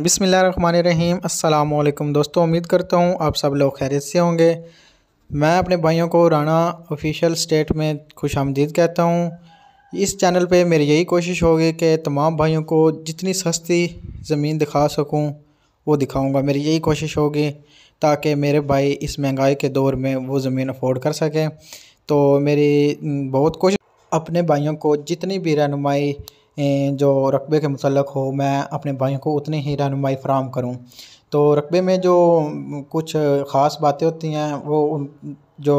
बिसमीम अल्लाम दोस्तों उम्मीद करता हूँ आप सब लोग खैरियत से होंगे मैं अपने भाइयों को राना ऑफिशियल स्टेट में खुश आमदीद कहता हूँ इस चैनल पे मेरी यही कोशिश होगी कि तमाम भाइयों को जितनी सस्ती ज़मीन दिखा सकूँ वो दिखाऊँगा मेरी यही कोशिश होगी ताकि मेरे भाई इस महंगाई के दौर में वो ज़मीन अफोर्ड कर सकें तो मेरी बहुत कोशिश अपने भाइयों को जितनी भी रहनुमाई अं, जो रकबे के मुतल्लिक़ हो मैं अपने भाइयों को उतनी ही रहनुमाई फ्राहम करूँ तो रकबे में जो कुछ ख़ास बातें होती हैं वो जो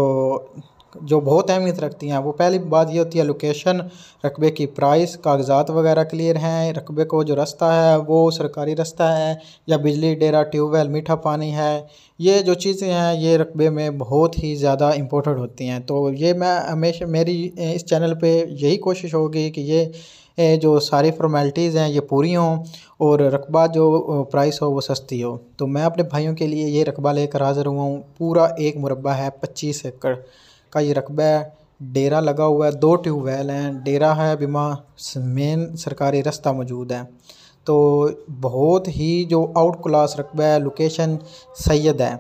जो बहुत अहमियत रखती हैं वो पहली बात ये होती है लोकेशन रकबे की प्राइस कागजात वगैरह क्लियर हैं रकबे को जो रास्ता है वो सरकारी रास्ता है या बिजली डेरा ट्यूबवेल मीठा पानी है ये जो चीज़ें हैं ये रकबे में बहुत ही ज़्यादा इम्पोर्टेंट होती हैं तो ये मैं हमेशा मेरी इस चैनल पर यही कोशिश होगी कि ये जो सारी फॉर्मेलिटीज़ हैं ये पूरी हों और रकबा जो प्राइस हो वो सस्ती हो तो मैं अपने भाइयों के लिए ये रकबा लेकर हाज़िर हुआ हूँ पूरा एक मुरबा है पच्चीस एकड़ का ये रकबा है डेरा लगा हुआ है दो ट्यूबवेल हैं डेरा है बिमा मेन सरकारी रास्ता मौजूद है तो बहुत ही जो आउट क्लास रकबा है लोकेशन सैद है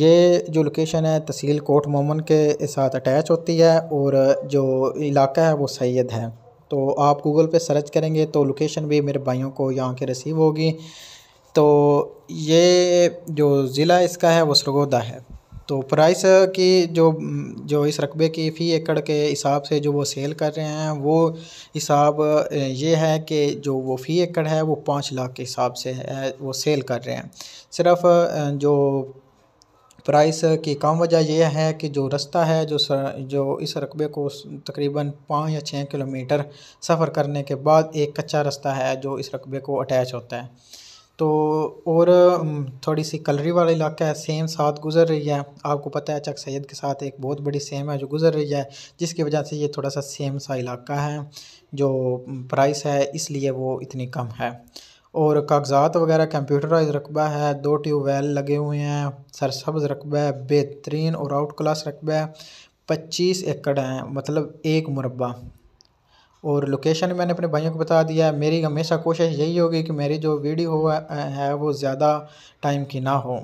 ये जो लोकेशन है तहसील कोट मोमन के साथ अटैच होती है और जो इलाका है वो सैद है तो आप गूगल पे सर्च करेंगे तो लोकेशन भी मेरे भाइयों को यहाँ के रिसीव होगी तो ये जो ज़िला इसका है वो सरगोदा है तो प्राइस की जो जो इस रकबे की फ़ी एकड़ के हिसाब से जो वो सेल कर रहे हैं वो हिसाब ये है कि जो वो फ़ी एकड़ है वो पाँच लाख के हिसाब से है वो सेल कर रहे हैं सिर्फ जो प्राइस की कम वजह यह है कि जो रास्ता है जो सर, जो इस रकबे को तकरीबन पाँच या छः किलोमीटर सफ़र करने के बाद एक कच्चा रास्ता है जो इस रकबे को अटैच होता है तो और थोड़ी सी कलरी वाला इलाका है सेम साथ गुज़र रही है आपको पता है चक सैद के साथ एक बहुत बड़ी सेम है जो गुज़र रही है जिसकी वजह से ये थोड़ा सा सेम सा इलाका है जो प्राइस है इसलिए वो इतनी कम है और कागजात वगैरह कंप्यूटराइज रकबा है दो ट्यूबवेल लगे हुए हैं सरसब्ज रकबा है बेहतरीन और आउट क्लास रकबा है पच्चीस एकड़ हैं मतलब एक मुरबा और लोकेशन मैंने अपने भाइयों को बता दिया है मेरी हमेशा कोशिश यही होगी कि मेरी जो वीडियो है वो ज़्यादा टाइम की ना हो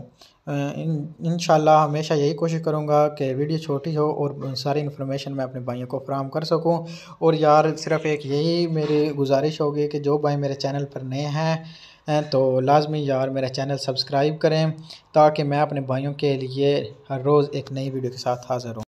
इंशाल्लाह हमेशा यही कोशिश करूँगा कि वीडियो छोटी हो और सारी इन्फॉर्मेशन मैं अपने भाइयों को फ्राहम कर सकूँ और यार सिर्फ़ एक यही मेरी गुजारिश होगी कि जो भाई मेरे चैनल पर नए हैं तो लाजमी यार मेरा चैनल सब्सक्राइब करें ताकि मैं अपने भाइयों के लिए हर रोज़ एक नई वीडियो के साथ हाज़िर हूँ